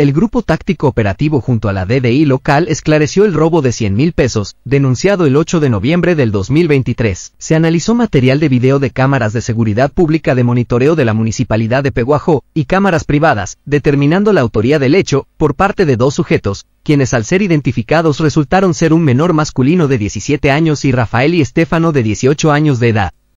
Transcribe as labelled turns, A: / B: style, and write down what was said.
A: El Grupo Táctico Operativo junto a la DDI local esclareció el robo de 100 mil pesos, denunciado el 8 de noviembre del 2023. Se analizó material de video de cámaras de seguridad pública de monitoreo de la Municipalidad de Peguajó y cámaras privadas, determinando la autoría del hecho por parte de dos sujetos, quienes al ser identificados resultaron ser un menor masculino de 17 años y Rafael y Estefano de 18 años de edad.